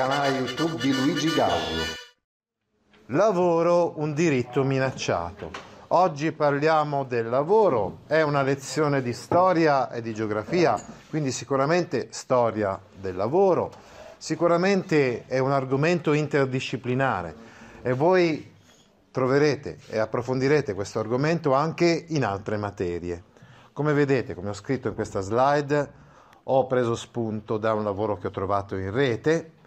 canale YouTube di Luigi Gaudio. Lavoro, un diritto minacciato. Oggi parliamo del lavoro, è una lezione di storia e di geografia, quindi sicuramente storia del lavoro, sicuramente è un argomento interdisciplinare e voi troverete e approfondirete questo argomento anche in altre materie. Come vedete, come ho scritto in questa slide, ho preso spunto da un lavoro che ho trovato in rete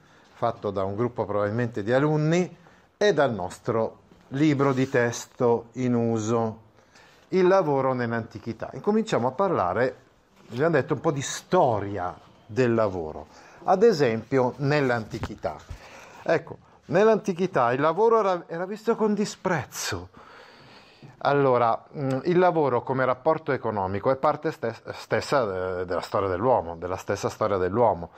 fatto da un gruppo probabilmente di alunni e dal nostro libro di testo in uso, Il lavoro nell'antichità. Incominciamo a parlare, vi ho detto, un po' di storia del lavoro, ad esempio nell'antichità. Ecco, nell'antichità il lavoro era, era visto con disprezzo. Allora, mm, il lavoro come rapporto economico è parte stessa eh, della storia dell'uomo, della stessa storia dell'uomo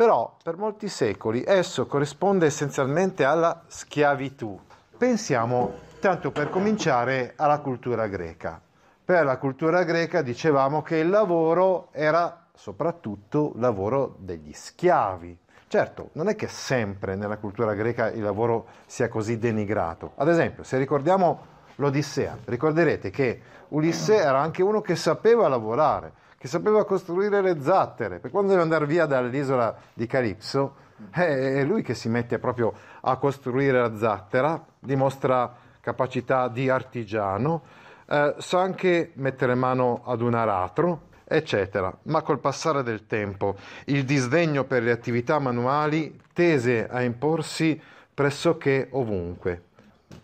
però per molti secoli esso corrisponde essenzialmente alla schiavitù. Pensiamo, tanto per cominciare, alla cultura greca. Per la cultura greca dicevamo che il lavoro era soprattutto lavoro degli schiavi. Certo, non è che sempre nella cultura greca il lavoro sia così denigrato. Ad esempio, se ricordiamo l'Odissea, ricorderete che Ulisse era anche uno che sapeva lavorare, che sapeva costruire le zattere, per quando deve andare via dall'isola di Calipso, eh, è lui che si mette proprio a costruire la zattera, dimostra capacità di artigiano, eh, sa anche mettere mano ad un aratro, eccetera. Ma col passare del tempo il disdegno per le attività manuali tese a imporsi pressoché ovunque.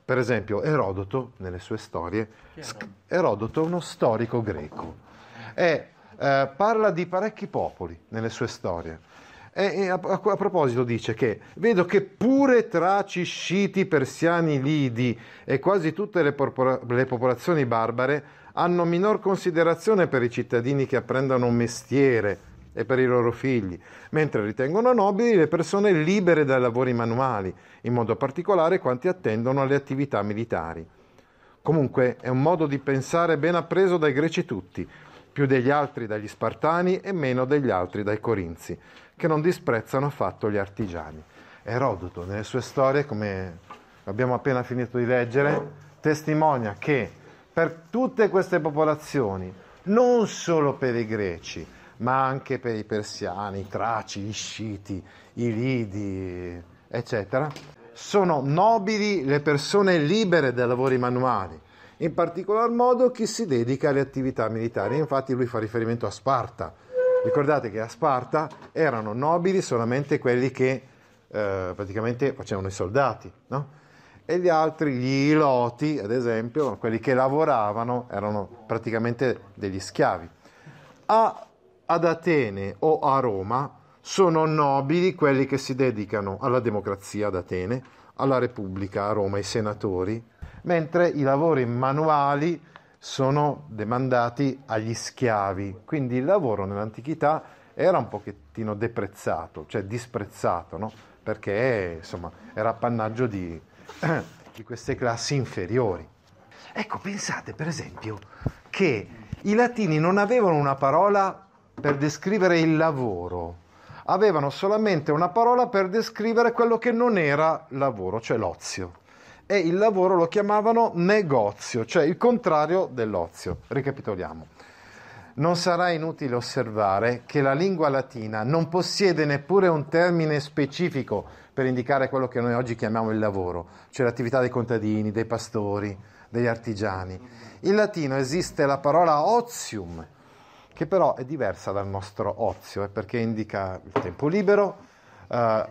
Per esempio, Erodoto, nelle sue storie, Erodoto è uno storico greco. È eh, parla di parecchi popoli nelle sue storie. E, e a, a, a, proposito dice che vedo che pure traci, sciti, persiani, lidi e quasi tutte le, porpora, le popolazioni barbare hanno minor considerazione per i cittadini che apprendono un mestiere e per i loro figli, mentre ritengono nobili le persone libere dai lavori manuali, in modo particolare quanti attendono alle attività militari. Comunque è un modo di pensare ben appreso dai greci tutti, più degli altri dagli Spartani e meno degli altri dai Corinzi, che non disprezzano affatto gli artigiani. Erodoto nelle sue storie, come abbiamo appena finito di leggere, testimonia che per tutte queste popolazioni, non solo per i greci, ma anche per i persiani, i traci, gli sciti, i lidi, eccetera, sono nobili le persone libere dai lavori manuali in particolar modo chi si dedica alle attività militari. Infatti lui fa riferimento a Sparta. Ricordate che a Sparta erano nobili solamente quelli che eh, praticamente facevano i soldati, no? e gli altri, gli iloti, ad esempio, quelli che lavoravano, erano praticamente degli schiavi. A, ad Atene o a Roma sono nobili quelli che si dedicano alla democrazia ad Atene, alla Repubblica a Roma, i senatori, mentre i lavori manuali sono demandati agli schiavi. Quindi il lavoro nell'antichità era un pochettino deprezzato, cioè disprezzato, no? perché insomma, era appannaggio di, di queste classi inferiori. Ecco, pensate per esempio che i latini non avevano una parola per descrivere il lavoro, avevano solamente una parola per descrivere quello che non era lavoro, cioè l'ozio e il lavoro lo chiamavano negozio, cioè il contrario dell'ozio. Ricapitoliamo. Non sarà inutile osservare che la lingua latina non possiede neppure un termine specifico per indicare quello che noi oggi chiamiamo il lavoro, cioè l'attività dei contadini, dei pastori, degli artigiani. In latino esiste la parola ozium, che però è diversa dal nostro ozio, eh, perché indica il tempo libero, eh,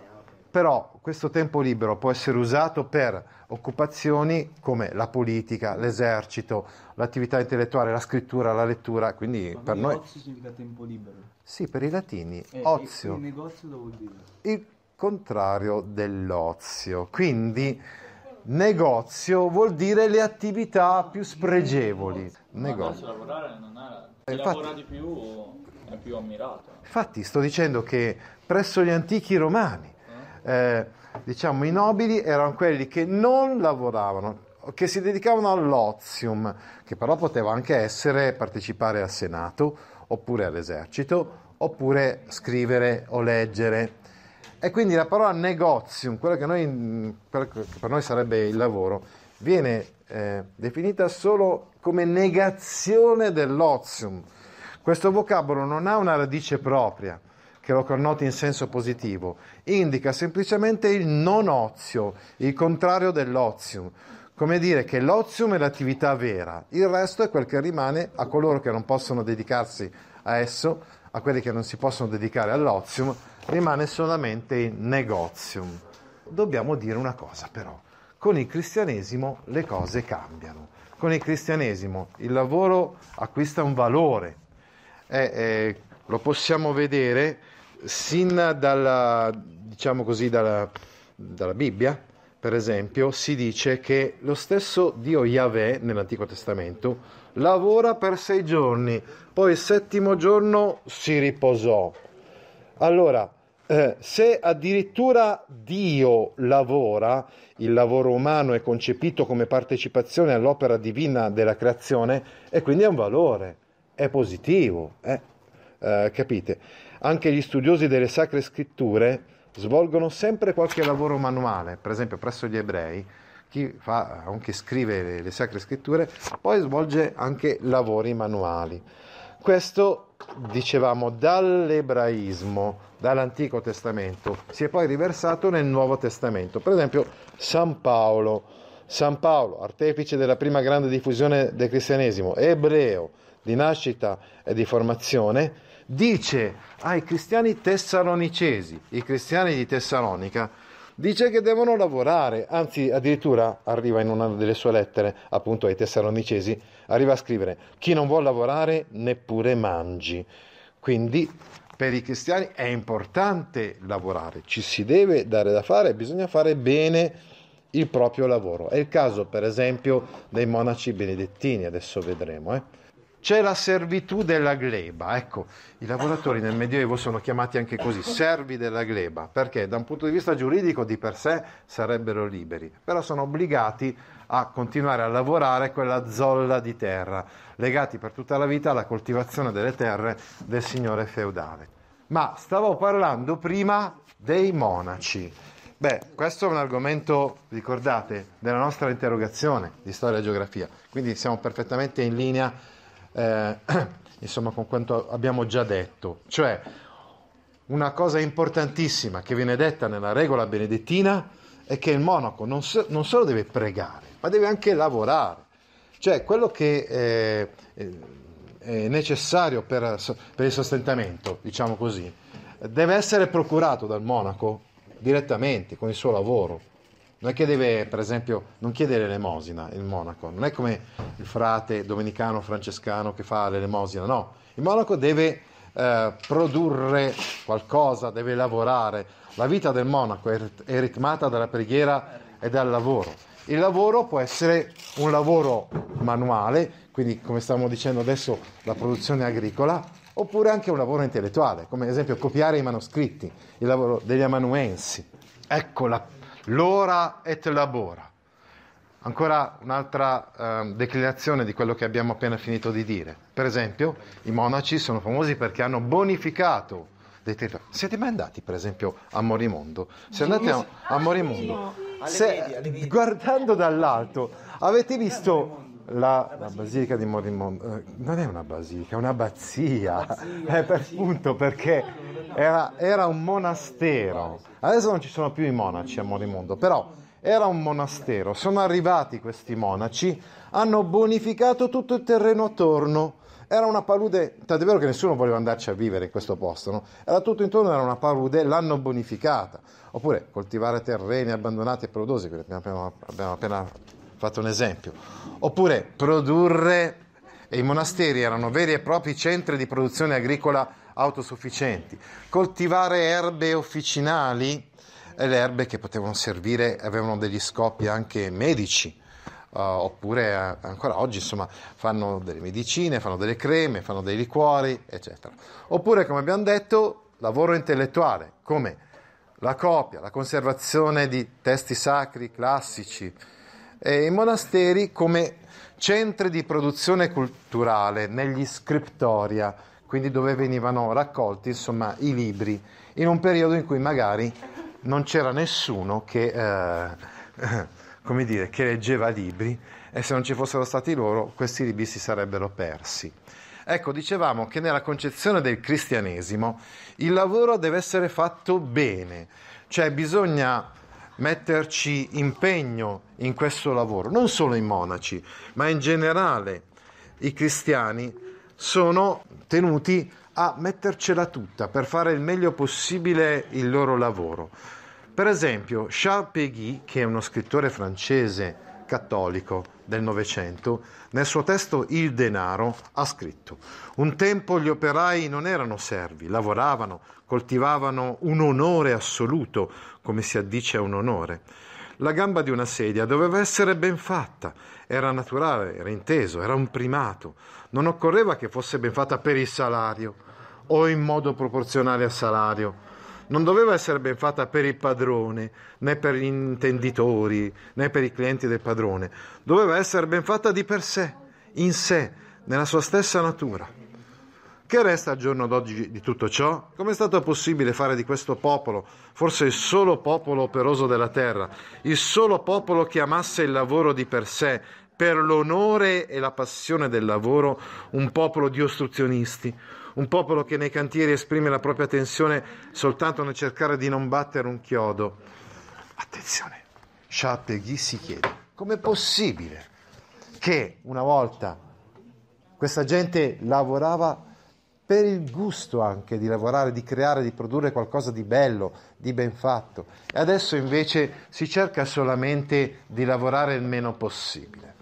però questo tempo libero può essere usato per occupazioni come la politica, l'esercito, l'attività intellettuale, la scrittura, la lettura, quindi Ma per noi... Ozio significa tempo libero. Sì, per i latini, eh, ozio. Il negozio lo vuol dire? Il contrario dell'ozio. Quindi negozio vuol dire le attività più spregevoli. Negozio. lavorare non era... Se eh, Infatti, lavora di più è più ammirato. Infatti sto dicendo che presso gli antichi romani... Eh? Eh, diciamo, i nobili erano quelli che non lavoravano, che si dedicavano all'ozium, che però poteva anche essere partecipare al Senato, oppure all'esercito, oppure scrivere o leggere. E quindi la parola negozium, quello che, noi, quello che per noi sarebbe il lavoro, viene eh, definita solo come negazione dell'ozium. Questo vocabolo non ha una radice propria, che lo connoti in senso positivo, indica semplicemente il non ozio, il contrario dell'ozium. Come dire che l'ozium è l'attività vera, il resto è quel che rimane a coloro che non possono dedicarsi a esso, a quelli che non si possono dedicare all'ozium, rimane solamente il negozium. Dobbiamo dire una cosa però, con il cristianesimo le cose cambiano. Con il cristianesimo il lavoro acquista un valore, è, è, lo possiamo vedere sin dalla, diciamo così, dalla, dalla Bibbia, per esempio, si dice che lo stesso Dio Yahweh nell'Antico Testamento lavora per sei giorni, poi il settimo giorno si riposò. Allora, eh, se addirittura Dio lavora, il lavoro umano è concepito come partecipazione all'opera divina della creazione e quindi è un valore, è positivo, eh? Eh, capite? Anche gli studiosi delle sacre scritture svolgono sempre qualche lavoro manuale, per esempio presso gli ebrei, chi fa, anche scrive le, le sacre scritture, poi svolge anche lavori manuali. Questo, dicevamo, dall'ebraismo, dall'Antico Testamento, si è poi riversato nel Nuovo Testamento. Per esempio, San Paolo, San Paolo, artefice della prima grande diffusione del cristianesimo, ebreo di nascita e di formazione, dice ai cristiani tessalonicesi, i cristiani di Tessalonica, dice che devono lavorare, anzi addirittura arriva in una delle sue lettere appunto ai tessalonicesi, arriva a scrivere chi non vuole lavorare neppure mangi. Quindi per i cristiani è importante lavorare, ci si deve dare da fare, bisogna fare bene il proprio lavoro. È il caso per esempio dei monaci benedettini, adesso vedremo. Eh? c'è la servitù della gleba. Ecco, i lavoratori nel Medioevo sono chiamati anche così, servi della gleba, perché da un punto di vista giuridico di per sé sarebbero liberi, però sono obbligati a continuare a lavorare quella zolla di terra, legati per tutta la vita alla coltivazione delle terre del signore feudale. Ma stavo parlando prima dei monaci. Beh, questo è un argomento, ricordate, della nostra interrogazione di storia e geografia, quindi siamo perfettamente in linea eh, insomma con quanto abbiamo già detto. Cioè, una cosa importantissima che viene detta nella regola benedettina è che il monaco non, so, non solo deve pregare, ma deve anche lavorare. Cioè, quello che è, eh, eh, è necessario per, per il sostentamento, diciamo così, deve essere procurato dal monaco direttamente con il suo lavoro non è che deve, per esempio, non chiedere l'elemosina il monaco, non è come il frate domenicano francescano che fa l'elemosina, no, il monaco deve eh, produrre qualcosa, deve lavorare, la vita del monaco è, ritmata dalla preghiera e dal lavoro. Il lavoro può essere un lavoro manuale, quindi come stiamo dicendo adesso la produzione agricola, oppure anche un lavoro intellettuale, come ad esempio copiare i manoscritti, il lavoro degli amanuensi. Ecco la l'ora et labora. Ancora un'altra eh, declinazione di quello che abbiamo appena finito di dire. Per esempio, i monaci sono famosi perché hanno bonificato dei territori. Siete mai andati, per esempio, a Morimondo? Se andate a, a Morimondo, ah, se, guardando dall'alto, avete visto la, la, basilica. di Morimondo eh, non è una basilica, è un'abbazia. basilica, eh, per appunto perché era, era, un monastero. Adesso non ci sono più i monaci a Morimondo, però era un monastero. Sono arrivati questi monaci, hanno bonificato tutto il terreno attorno. Era una palude, tanto è vero che nessuno voleva andarci a vivere in questo posto, no? Era tutto intorno, era una palude, l'hanno bonificata. Oppure coltivare terreni abbandonati e prodosi, abbiamo appena, abbiamo appena fatto un esempio. Oppure produrre, e i monasteri erano veri e propri centri di produzione agricola autosufficienti, coltivare erbe officinali, e le erbe che potevano servire, avevano degli scopi anche medici. Uh, oppure a, eh, ancora oggi insomma fanno delle medicine, fanno delle creme, fanno dei liquori, eccetera. Oppure, come abbiamo detto, lavoro intellettuale, come la copia, la conservazione di testi sacri, classici, eh, i monasteri come centri di produzione culturale, negli scriptoria, quindi dove venivano raccolti insomma, i libri, in un periodo in cui magari non c'era nessuno che, eh, come dire, che leggeva libri e se non ci fossero stati loro questi libri si sarebbero persi. Ecco, dicevamo che nella concezione del cristianesimo il lavoro deve essere fatto bene, cioè bisogna metterci impegno in questo lavoro, non solo i monaci, ma in generale i cristiani sono tenuti a mettercela tutta per fare il meglio possibile il loro lavoro. Per esempio, Charles Péguy, che è uno scrittore francese cattolico del Novecento, nel suo testo Il denaro ha scritto Un tempo gli operai non erano servi, lavoravano, coltivavano un onore assoluto, come si addice a un onore. La gamba di una sedia doveva essere ben fatta, era naturale, era inteso, era un primato. Non occorreva che fosse ben fatta per il salario o in modo proporzionale al salario non doveva essere ben fatta per il padrone, né per gli intenditori, né per i clienti del padrone, doveva essere ben fatta di per sé, in sé, nella sua stessa natura. Che resta al giorno d'oggi di tutto ciò? Come è stato possibile fare di questo popolo, forse il solo popolo operoso della terra, il solo popolo che amasse il lavoro di per sé, per l'onore e la passione del lavoro, un popolo di ostruzionisti, un popolo che nei cantieri esprime la propria tensione soltanto nel cercare di non battere un chiodo. Attenzione, Chategui si chiede, com'è possibile che una volta questa gente lavorava per il gusto anche di lavorare, di creare, di produrre qualcosa di bello, di ben fatto. E adesso invece si cerca solamente di lavorare il meno possibile.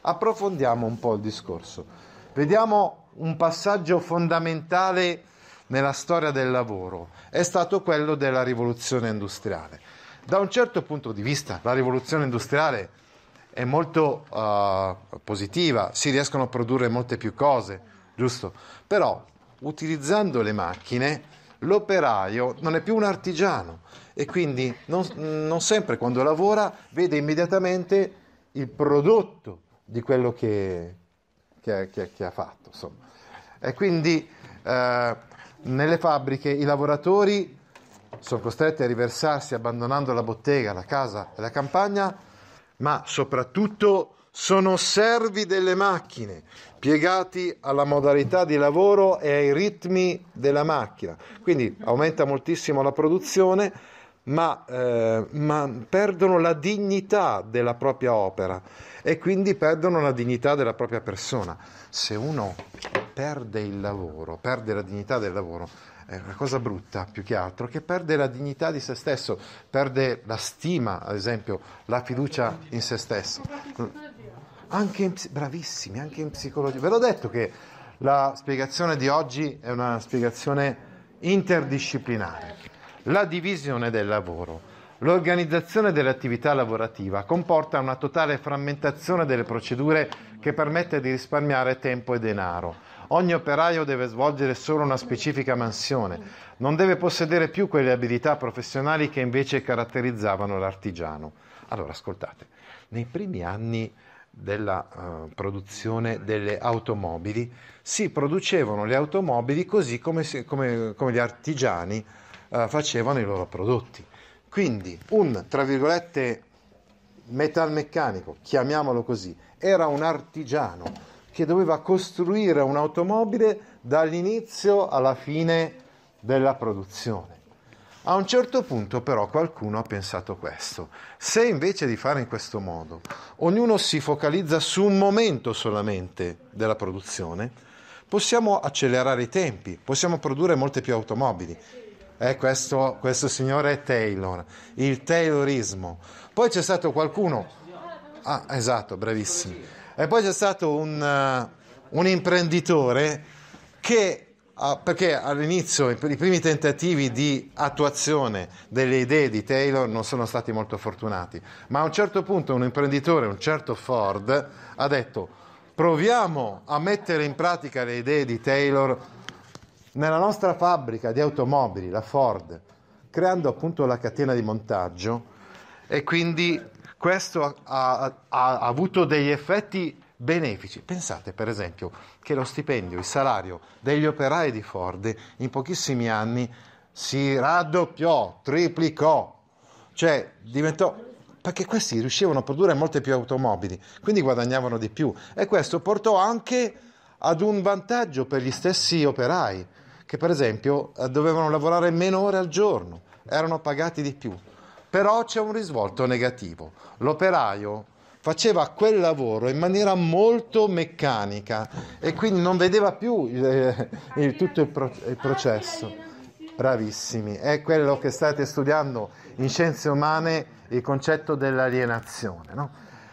Approfondiamo un po' il discorso. Vediamo un passaggio fondamentale nella storia del lavoro è stato quello della rivoluzione industriale. Da un certo punto di vista la rivoluzione industriale è molto uh, positiva, si riescono a produrre molte più cose, giusto? Però utilizzando le macchine l'operaio non è più un artigiano e quindi non, non sempre quando lavora vede immediatamente il prodotto di quello che, che, che, che ha fatto. Insomma. E quindi eh, nelle fabbriche i lavoratori sono costretti a riversarsi abbandonando la bottega, la casa e la campagna, ma soprattutto sono servi delle macchine, piegati alla modalità di lavoro e ai ritmi della macchina. Quindi aumenta moltissimo la produzione ma, eh, ma, perdono la dignità della propria opera e quindi perdono la dignità della propria persona. Se uno perde il lavoro, perde la dignità del lavoro, è una cosa brutta più che altro, che perde la dignità di se stesso, perde la stima, ad esempio, la fiducia in se stesso. Anche in, bravissimi, anche in psicologia. Ve l'ho detto che la spiegazione di oggi è una spiegazione interdisciplinare. La divisione del lavoro. L'organizzazione dell'attività lavorativa comporta una totale frammentazione delle procedure che permette di risparmiare tempo e denaro. Ogni operaio deve svolgere solo una specifica mansione, non deve possedere più quelle abilità professionali che invece caratterizzavano l'artigiano. Allora, ascoltate, nei primi anni della uh, produzione delle automobili si producevano le automobili così come, come, come gli artigiani eh, facevano i loro prodotti. Quindi un, tra virgolette, metalmeccanico, chiamiamolo così, era un artigiano che doveva costruire un'automobile dall'inizio alla fine della produzione. A un certo punto però qualcuno ha pensato questo. Se invece di fare in questo modo ognuno si focalizza su un momento solamente della produzione, possiamo accelerare i tempi, possiamo produrre molte più automobili eh, questo, questo signore Taylor, il Taylorismo. Poi c'è stato qualcuno, ah esatto, bravissimo, e poi c'è stato un, uh, un imprenditore che ah, perché all'inizio i primi tentativi di attuazione delle idee di Taylor non sono stati molto fortunati, ma a un certo punto un imprenditore, un certo Ford, ha detto proviamo a mettere in pratica le idee di Taylor nella nostra fabbrica di automobili, la Ford, creando appunto la catena di montaggio e quindi questo ha, ha, ha avuto degli effetti benefici. Pensate per esempio che lo stipendio, il salario degli operai di Ford in pochissimi anni si raddoppiò, triplicò, cioè diventò perché questi riuscivano a produrre molte più automobili, quindi guadagnavano di più e questo portò anche ad un vantaggio per gli stessi operai, che per esempio eh, dovevano lavorare meno ore al giorno, erano pagati di più. Però c'è un risvolto negativo. L'operaio faceva quel lavoro in maniera molto meccanica e quindi non vedeva più eh, il, il, tutto il, pro, il processo. Bravissimi, è quello che state studiando in scienze umane, il concetto dell'alienazione. No?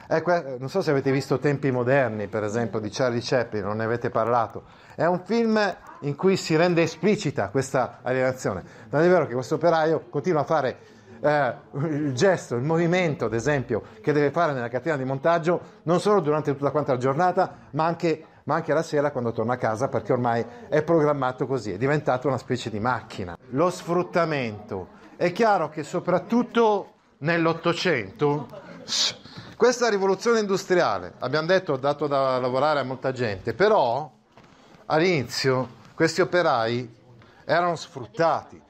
Ecco, non so se avete visto Tempi Moderni, per esempio, di Charlie Chaplin, non ne avete parlato. È un film in cui si rende esplicita questa alienazione. Non è vero che questo operaio continua a fare eh, il gesto, il movimento, ad esempio, che deve fare nella catena di montaggio, non solo durante tutta quanta la giornata, ma anche, ma anche la sera quando torna a casa, perché ormai è programmato così, è diventato una specie di macchina. Lo sfruttamento. È chiaro che soprattutto nell'Ottocento questa rivoluzione industriale, abbiamo detto, ha dato da lavorare a molta gente, però all'inizio questi operai erano sfruttati.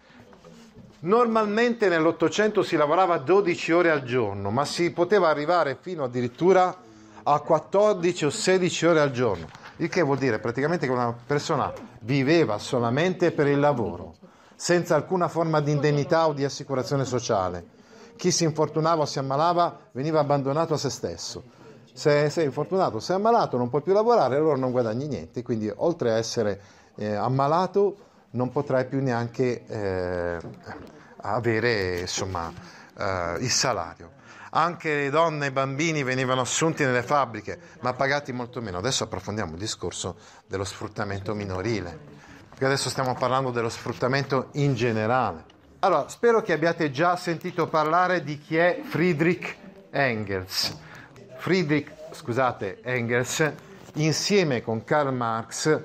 Normalmente nell'Ottocento si lavorava 12 ore al giorno, ma si poteva arrivare fino addirittura a 14 o 16 ore al giorno, il che vuol dire praticamente che una persona viveva solamente per il lavoro, senza alcuna forma di indennità o di assicurazione sociale. Chi si infortunava o si ammalava veniva abbandonato a se stesso. Se sei infortunato, sei ammalato, non puoi più lavorare, allora non guadagni niente. Quindi oltre a essere eh, ammalato, non potrai più neanche eh, avere insomma, eh, il salario. Anche le donne e i bambini venivano assunti nelle fabbriche, ma pagati molto meno. Adesso approfondiamo il discorso dello sfruttamento minorile, perché adesso stiamo parlando dello sfruttamento in generale. Allora, spero che abbiate già sentito parlare di chi è Friedrich Engels. Friedrich, scusate, Engels, insieme con Karl Marx,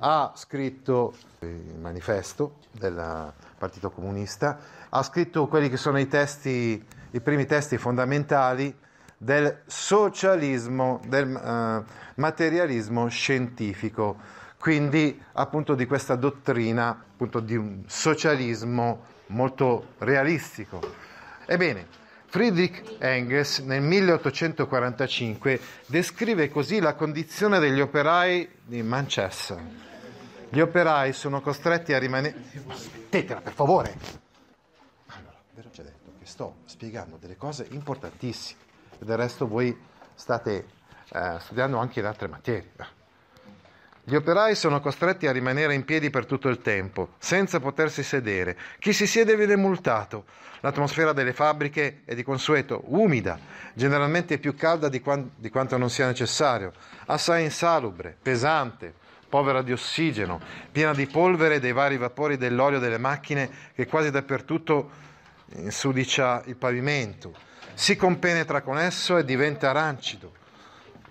ha scritto il manifesto del Partito Comunista, ha scritto quelli che sono i testi, i primi testi fondamentali del socialismo, del eh, materialismo scientifico, quindi appunto di questa dottrina appunto di un socialismo molto realistico. Ebbene, Friedrich Engels nel 1845 descrive così la condizione degli operai di Manchester. Gli operai sono costretti a rimanere... Mettetela, per favore! Allora, ve l'ho già detto che sto spiegando delle cose importantissime. Del resto voi state eh, studiando anche le altre materie. Gli operai sono costretti a rimanere in piedi per tutto il tempo, senza potersi sedere. Chi si siede viene multato. L'atmosfera delle fabbriche è di consueto umida, generalmente più calda di, quant- di quanto non sia necessario, assai insalubre, pesante, povera di ossigeno, piena di polvere e dei vari vapori dell'olio delle macchine che quasi dappertutto insudicia eh, il pavimento. Si compenetra con esso e diventa rancido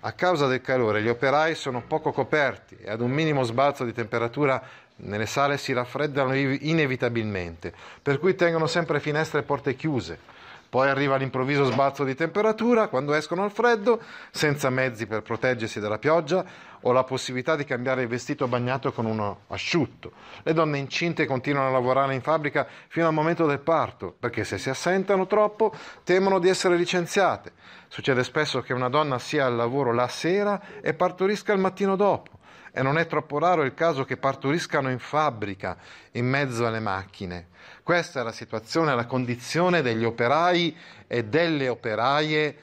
a causa del calore gli operai sono poco coperti e ad un minimo sbalzo di temperatura nelle sale si raffreddano inevitabilmente, per cui tengono sempre finestre e porte chiuse poi arriva l'improvviso sbalzo di temperatura quando escono al freddo, senza mezzi per proteggersi dalla pioggia o la possibilità di cambiare il vestito bagnato con uno asciutto. Le donne incinte continuano a lavorare in fabbrica fino al momento del parto, perché se si assentano troppo temono di essere licenziate. Succede spesso che una donna sia al lavoro la sera e partorisca il mattino dopo e non è troppo raro il caso che partoriscano in fabbrica, in mezzo alle macchine. Questa è la situazione, la condizione degli operai e delle operaie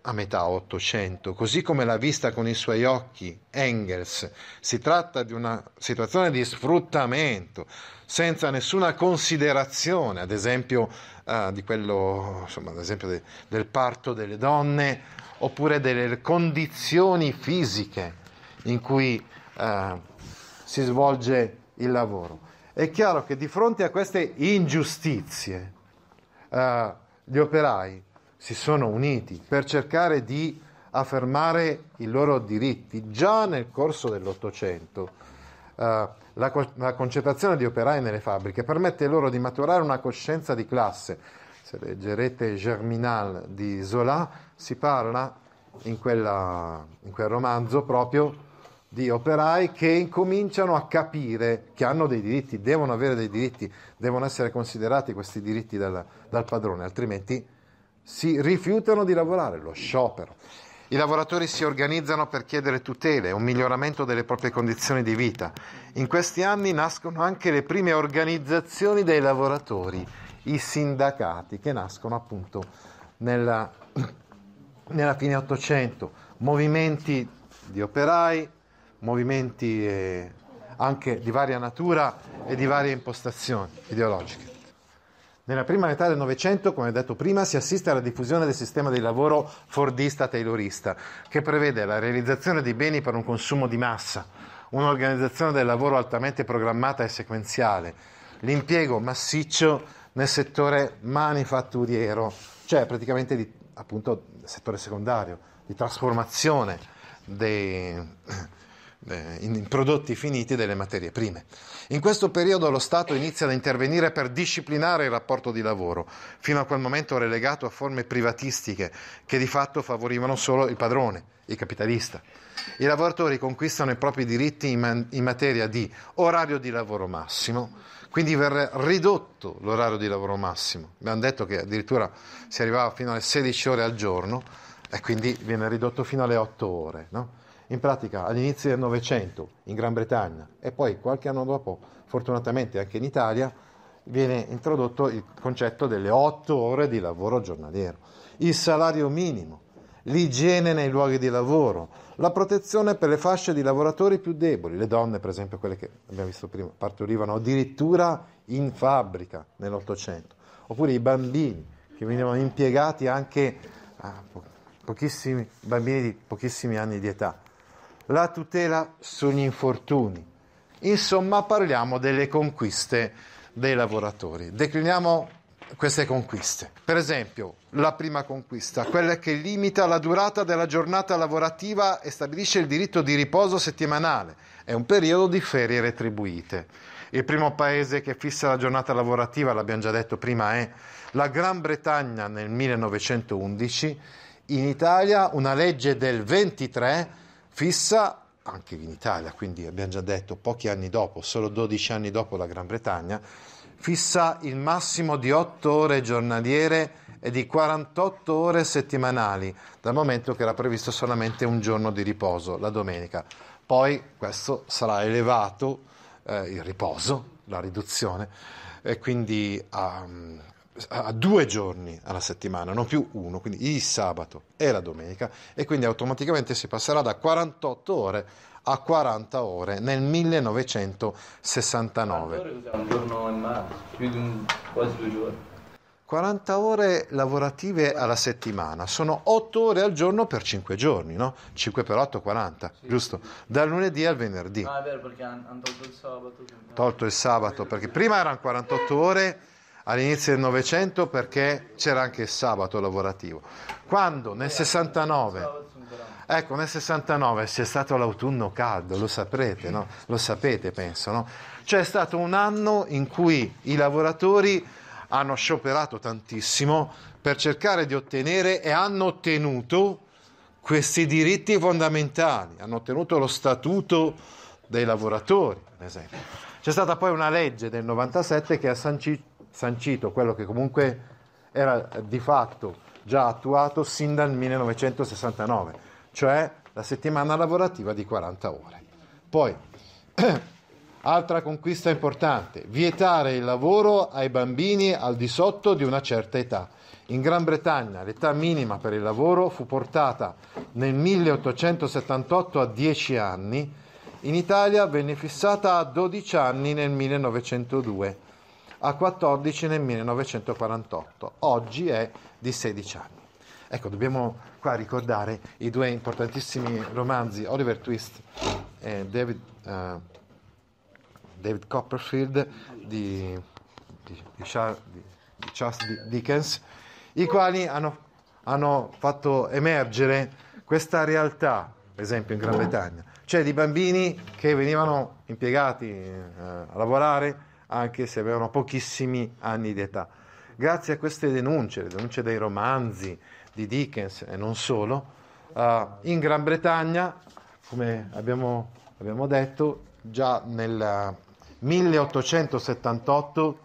a metà Ottocento, così come l'ha vista con i suoi occhi Engels. Si tratta di una situazione di sfruttamento, senza nessuna considerazione, ad esempio, uh, di quello, insomma, ad esempio de, del parto delle donne, oppure delle condizioni fisiche in cui eh, si svolge il lavoro. È chiaro che di fronte a queste ingiustizie eh, gli operai si sono uniti per cercare di affermare i loro diritti. Già nel corso dell'Ottocento eh, la, co- la concentrazione di operai nelle fabbriche permette loro di maturare una coscienza di classe. Se leggerete Germinal di Zola si parla in, quella, in quel romanzo proprio di operai che incominciano a capire che hanno dei diritti, devono avere dei diritti, devono essere considerati questi diritti dal, dal padrone, altrimenti si rifiutano di lavorare, lo sciopero. I lavoratori si organizzano per chiedere tutele, un miglioramento delle proprie condizioni di vita. In questi anni nascono anche le prime organizzazioni dei lavoratori, i sindacati, che nascono appunto nella, nella fine Ottocento, movimenti di operai, movimenti eh, anche di varia natura e di varie impostazioni ideologiche. Nella prima metà del Novecento, come detto prima, si assiste alla diffusione del sistema di lavoro fordista-taylorista, che prevede la realizzazione di beni per un consumo di massa, un'organizzazione del lavoro altamente programmata e sequenziale, l'impiego massiccio nel settore manifatturiero, cioè praticamente di, appunto settore secondario, di trasformazione dei eh, in prodotti finiti delle materie prime. In questo periodo lo Stato inizia ad intervenire per disciplinare il rapporto di lavoro, fino a quel momento relegato a forme privatistiche che di fatto favorivano solo il padrone, il capitalista. I lavoratori conquistano i propri diritti in, man- in materia di orario di lavoro massimo, quindi verrà ridotto l'orario di lavoro massimo. Abbiamo detto che addirittura si arrivava fino alle 16 ore al giorno e quindi viene ridotto fino alle 8 ore. No? in pratica all'inizio del Novecento in Gran Bretagna e poi qualche anno dopo, fortunatamente anche in Italia, viene introdotto il concetto delle otto ore di lavoro giornaliero, il salario minimo, l'igiene nei luoghi di lavoro, la protezione per le fasce di lavoratori più deboli, le donne per esempio, quelle che abbiamo visto prima, partorivano addirittura in fabbrica nell'Ottocento, oppure i bambini che venivano impiegati anche... a pochissimi bambini di pochissimi anni di età la tutela sugli infortuni. Insomma, parliamo delle conquiste dei lavoratori. Decliniamo queste conquiste. Per esempio, la prima conquista, quella che limita la durata della giornata lavorativa e stabilisce il diritto di riposo settimanale è un periodo di ferie retribuite. Il primo paese che fissa la giornata lavorativa, l'abbiamo già detto prima, è la Gran Bretagna nel 1911. In Italia una legge del 23 fissa anche in Italia, quindi abbiamo già detto pochi anni dopo, solo 12 anni dopo la Gran Bretagna, fissa il massimo di 8 ore giornaliere e di 48 ore settimanali, dal momento che era previsto solamente un giorno di riposo, la domenica. Poi questo sarà elevato, eh, il riposo, la riduzione, e quindi a... Ehm, a due giorni alla settimana, non più uno, quindi il sabato e la domenica e quindi automaticamente si passerà da 48 ore a 40 ore nel 1969. Un giorno in mare, più di un, quasi due giorni. 40 ore lavorative alla settimana, sono 8 ore al giorno per 5 giorni, no? 5 per 8, 40, sì, giusto? Sì. Dal lunedì al venerdì. Ah, è vero, perché hanno tolto il sabato. Tolto il sabato, perché prima erano 48 ore all'inizio del Novecento perché c'era anche il sabato lavorativo. Quando nel 69, ecco, nel 69 c'è stato l'autunno caldo, lo saprete, no? Lo sapete, penso, no? C'è stato un anno in cui i lavoratori hanno scioperato tantissimo per cercare di ottenere e hanno ottenuto questi diritti fondamentali, hanno ottenuto lo statuto dei lavoratori, ad esempio. C'è stata poi una legge del 97 che ha sancito sancito quello che comunque era di fatto già attuato sin dal 1969, cioè la settimana lavorativa di 40 ore. Poi, altra conquista importante, vietare il lavoro ai bambini al di sotto di una certa età. In Gran Bretagna l'età minima per il lavoro fu portata nel 1878 a 10 anni, in Italia venne fissata a 12 anni nel 1902 a 14 nel 1948, oggi è di 16 anni. Ecco, dobbiamo qua ricordare i due importantissimi romanzi, Oliver Twist e David, uh, David Copperfield di, di, di, Charles, di, Charles Dickens, i quali hanno, hanno fatto emergere questa realtà, per esempio in Gran Bretagna, cioè di bambini che venivano impiegati eh, a lavorare anche se avevano pochissimi anni di età. Grazie a queste denunce, le denunce dei romanzi di Dickens e non solo, uh, in Gran Bretagna, come abbiamo, abbiamo detto, già nel 1878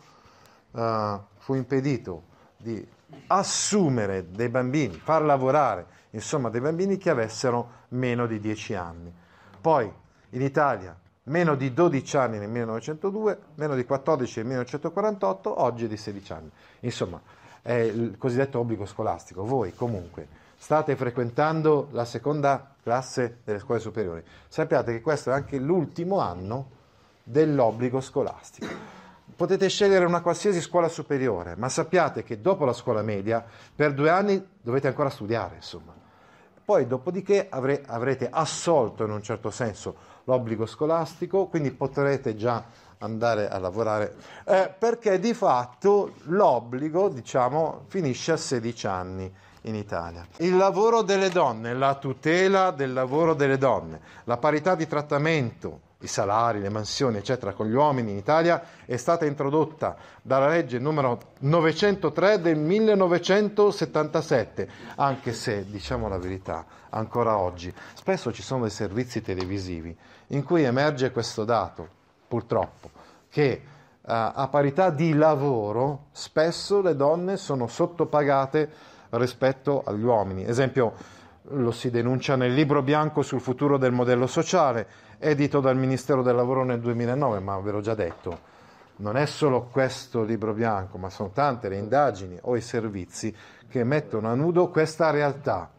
uh, eh, fu impedito di assumere dei bambini, far lavorare, insomma, dei bambini che avessero meno di 10 anni. Poi in Italia meno di 12 anni nel 1902, meno di 14 nel 1948, oggi è di 16 anni. Insomma, è il cosiddetto obbligo scolastico. Voi comunque state frequentando la seconda classe delle scuole superiori. Sappiate che questo è anche l'ultimo anno dell'obbligo scolastico. Potete scegliere una qualsiasi scuola superiore, ma sappiate che dopo la scuola media, per due anni dovete ancora studiare, insomma poi dopodiché avre, avrete assolto in un certo senso l'obbligo scolastico, quindi potrete già andare a lavorare, eh, perché di fatto l'obbligo diciamo, finisce a 16 anni in Italia. Il lavoro delle donne, la tutela del lavoro delle donne, la parità di trattamento i salari, le mansioni, eccetera, con gli uomini in Italia è stata introdotta dalla legge numero 903 del 1977, anche se, diciamo la verità, ancora oggi spesso ci sono dei servizi televisivi in cui emerge questo dato, purtroppo, che uh, a parità di lavoro spesso le donne sono sottopagate rispetto agli uomini. Esempio lo si denuncia nel libro bianco sul futuro del modello sociale, edito dal Ministero del Lavoro nel 2009, ma ve l'ho già detto, non è solo questo libro bianco, ma sono tante le indagini o i servizi che mettono a nudo questa realtà.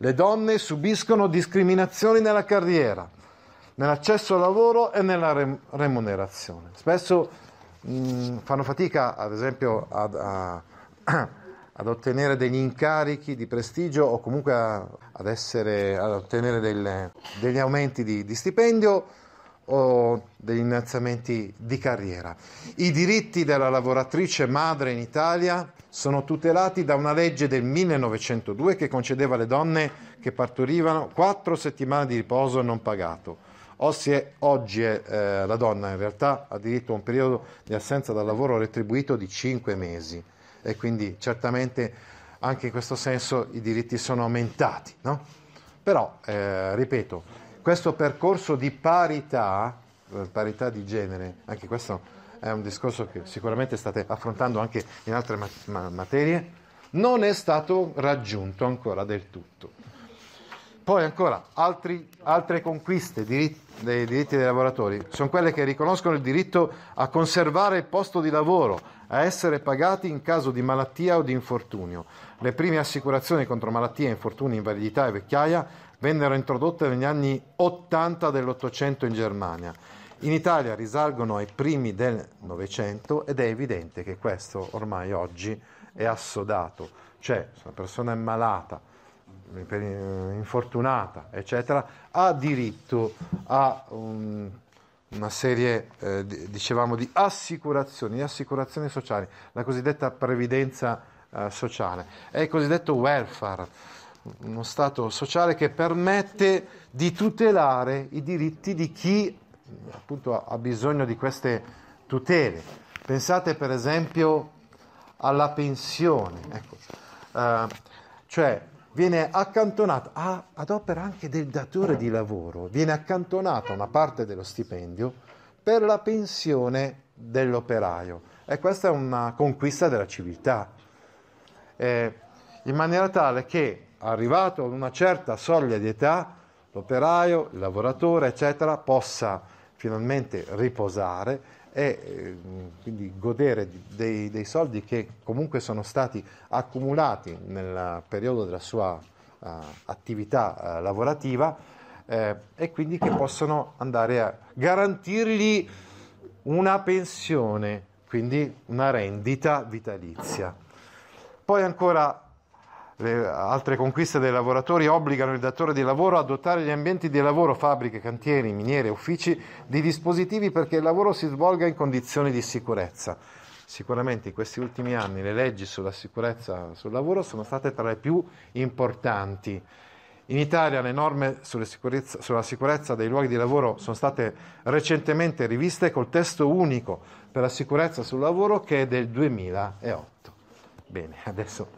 Le donne subiscono discriminazioni nella carriera, nell'accesso al lavoro e nella remunerazione. Spesso mh, fanno fatica, ad esempio, ad, a, ad ottenere degli incarichi di prestigio o comunque a, ad, essere, ad, ottenere delle, degli aumenti di, di stipendio o degli innalzamenti di carriera. I diritti della lavoratrice madre in Italia sono tutelati da una legge del 1902 che concedeva alle donne che partorivano quattro settimane di riposo non pagato. È, oggi eh, la donna in realtà ha diritto a un periodo di assenza dal lavoro retribuito di cinque mesi e quindi certamente anche in questo senso i diritti sono aumentati. No? Però, eh, ripeto, questo percorso di parità, eh, parità di genere, anche questo è un discorso che sicuramente state affrontando anche in altre ma- materie, non è stato raggiunto ancora del tutto. Poi ancora altri, altre conquiste diritti, dei diritti dei lavoratori sono quelle che riconoscono il diritto a conservare il posto di lavoro, a essere pagati in caso di malattia o di infortunio. Le prime assicurazioni contro malattie, infortuni, invalidità e vecchiaia vennero introdotte negli anni 80 dell'Ottocento in Germania. In Italia risalgono ai primi del Novecento ed è evidente che questo ormai oggi è assodato. Cioè, se una persona è malata, infortunata, eccetera, ha diritto a un una serie, eh, dicevamo, di assicurazioni, di assicurazioni sociali, la cosiddetta previdenza eh, sociale, è il cosiddetto welfare, uno stato sociale che permette di tutelare i diritti di chi appunto ha bisogno di queste tutele. Pensate per esempio alla pensione, ecco. eh, cioè viene accantonata, a, ad opera anche del datore di lavoro, viene accantonata una parte dello stipendio per la pensione dell'operaio. E questa è una conquista della civiltà, eh, in maniera tale che, arrivato ad una certa soglia di età, l'operaio, il lavoratore, eccetera, possa finalmente riposare e eh, quindi godere dei, dei, soldi che comunque sono stati accumulati nel periodo della sua uh, attività uh, lavorativa eh, e quindi che possono andare a garantirgli una pensione, quindi una rendita vitalizia. Poi ancora le altre conquiste dei lavoratori obbligano il datore di lavoro a dotare gli ambienti di lavoro, fabbriche, cantieri, miniere, uffici, di dispositivi perché il lavoro si svolga in condizioni di sicurezza. Sicuramente in questi ultimi anni le leggi sulla sicurezza sul lavoro sono state tra le più importanti. In Italia le norme sicurezza, sulla sicurezza dei luoghi di lavoro sono state recentemente riviste col testo unico per la sicurezza sul lavoro che è del 2008. Bene, adesso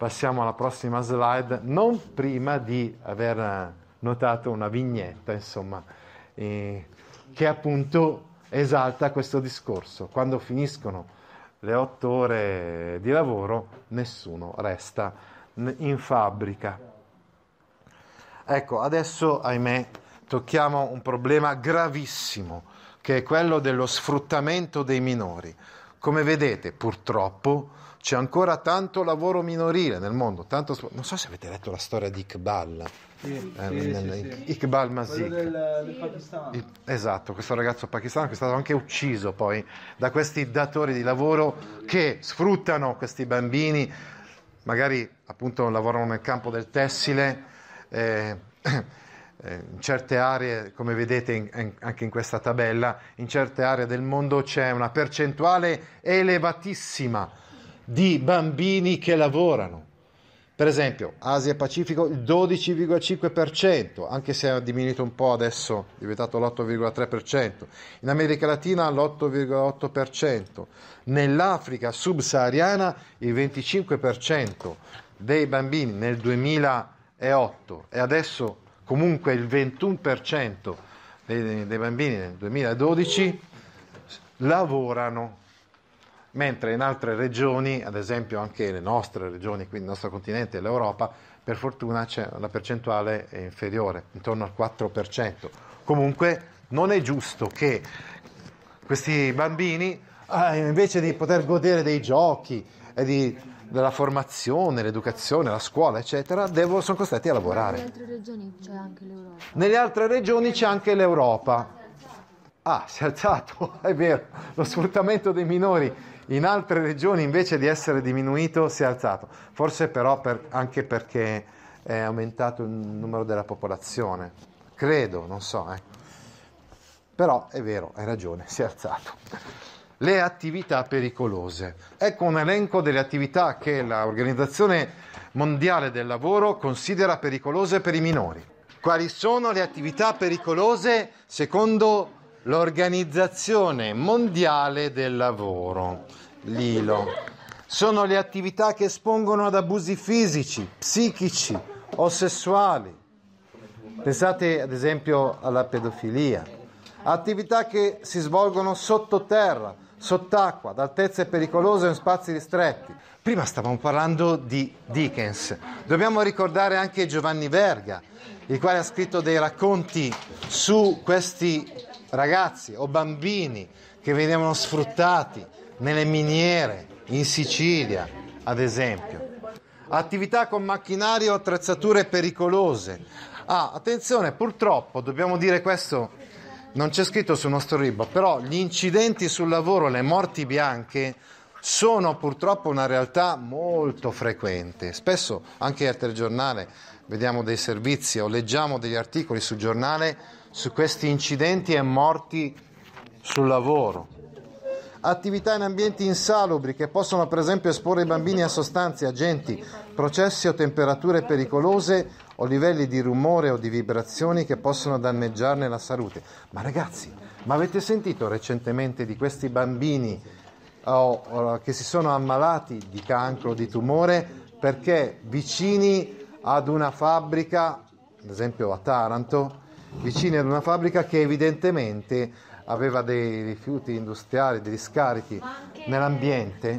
passiamo alla prossima slide, non prima di aver eh, notato una vignetta, insomma, eh, che appunto esalta questo discorso. Quando finiscono le otto ore di lavoro, nessuno resta in fabbrica. Ecco, adesso, ahimè, tocchiamo un problema gravissimo, che è quello dello sfruttamento dei minori. Come vedete, purtroppo, c'è ancora tanto lavoro minorile nel mondo, tanto... non so se avete letto la storia di Iqbal. Sì, eh, sì, nel... sì, Iqbal Masik del, del esatto questo ragazzo pakistano che è stato anche ucciso poi da questi datori di lavoro che sfruttano questi bambini magari appunto lavorano nel campo del tessile eh, eh in certe aree, come vedete in, in, anche in questa tabella, in certe aree del mondo c'è una percentuale elevatissima di bambini che lavorano. Per esempio, Asia Pacifico il 12,5%, anche se è diminuito un po' adesso, è diventato l'8,3%. In America Latina l'8,8%. Nell'Africa subsahariana il 25% dei bambini nel 2008 e adesso comunque il 21% dei, dei bambini nel 2012 lavorano mentre in altre regioni, ad esempio anche le nostre regioni, quindi il nostro continente e l'Europa, per fortuna la percentuale è inferiore, intorno al 4%. Comunque non è giusto che questi bambini, ah, invece di poter godere dei giochi e di, della formazione, l'educazione, la scuola, eccetera, devo, sono costretti a lavorare. Nelle altre regioni c'è anche l'Europa. Nelle altre regioni c'è anche l'Europa. Ah, si è alzato, è vero, lo sfruttamento dei minori in altre regioni invece di essere diminuito si è alzato, forse però per, anche perché è aumentato il numero della popolazione, credo, non so, eh. però è vero, hai ragione, si è alzato. Le attività pericolose. Ecco un elenco delle attività che l'Organizzazione Mondiale del Lavoro considera pericolose per i minori. Quali sono le attività pericolose secondo l'Organizzazione Mondiale del Lavoro, l'ILO. Sono le attività che espongono ad abusi fisici, psichici o sessuali. Pensate ad esempio alla pedofilia. Attività che si svolgono sottoterra, sott'acqua, ad altezze pericolose o in spazi ristretti. Prima stavamo parlando di Dickens. Dobbiamo ricordare anche Giovanni Verga, il quale ha scritto dei racconti su questi ragazzi o bambini che venivano sfruttati nelle miniere in Sicilia, ad esempio. Attività con macchinari o attrezzature pericolose. Ah, attenzione, purtroppo dobbiamo dire questo, non c'è scritto sul nostro libro, però gli incidenti sul lavoro, le morti bianche sono purtroppo una realtà molto frequente. Spesso anche al telegiornale vediamo dei servizi o leggiamo degli articoli sul giornale su questi incidenti e morti sul lavoro. Attività in ambienti insalubri che possono per esempio esporre i bambini a sostanze, agenti, processi o temperature pericolose o livelli di rumore o di vibrazioni che possono danneggiarne la salute. Ma ragazzi, ma avete sentito recentemente di questi bambini oh, che si sono ammalati di cancro, o di tumore, perché vicini ad una fabbrica, ad esempio a Taranto, vicino ad una fabbrica che evidentemente aveva dei rifiuti industriali, degli scarti nell'ambiente.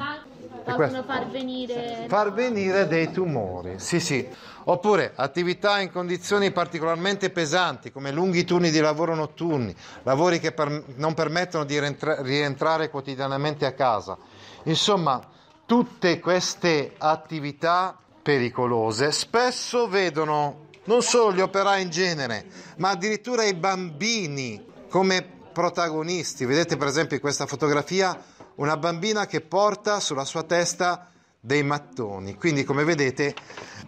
E questo, far venire... far venire dei tumori, sì sì. Oppure attività in condizioni particolarmente pesanti, come lunghi turni di lavoro notturni, lavori che per, non permettono di rientra, rientrare quotidianamente a casa. Insomma, tutte queste attività pericolose spesso vedono non solo gli operai in genere, ma addirittura i bambini come protagonisti. Vedete per esempio in questa fotografia una bambina che porta sulla sua testa dei mattoni. Quindi come vedete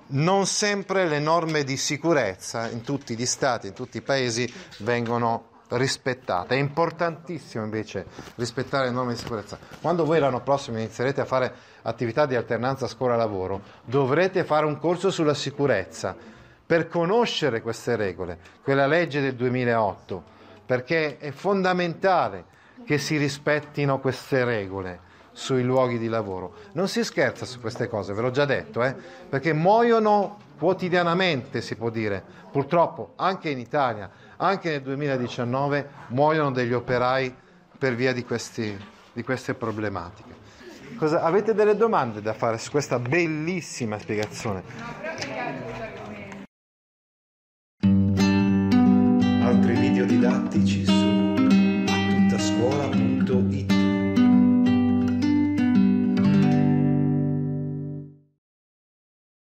non sempre le norme di sicurezza in tutti gli stati, in tutti i paesi vengono rispettata. È importantissimo invece rispettare le norme di sicurezza. Quando voi l'anno prossimo inizierete a fare attività di alternanza scuola-lavoro, dovrete fare un corso sulla sicurezza per conoscere queste regole, quella legge del 2008, perché è fondamentale che si rispettino queste regole sui luoghi di lavoro. Non si scherza su queste cose, ve l'ho già detto, eh? perché muoiono quotidianamente, si può dire, purtroppo anche in Italia, anche nel 2019 muoiono degli operai per via di, questi, di queste problematiche. Cosa, avete delle domande da fare su questa bellissima spiegazione? Altri video didattici su attuttascuola.it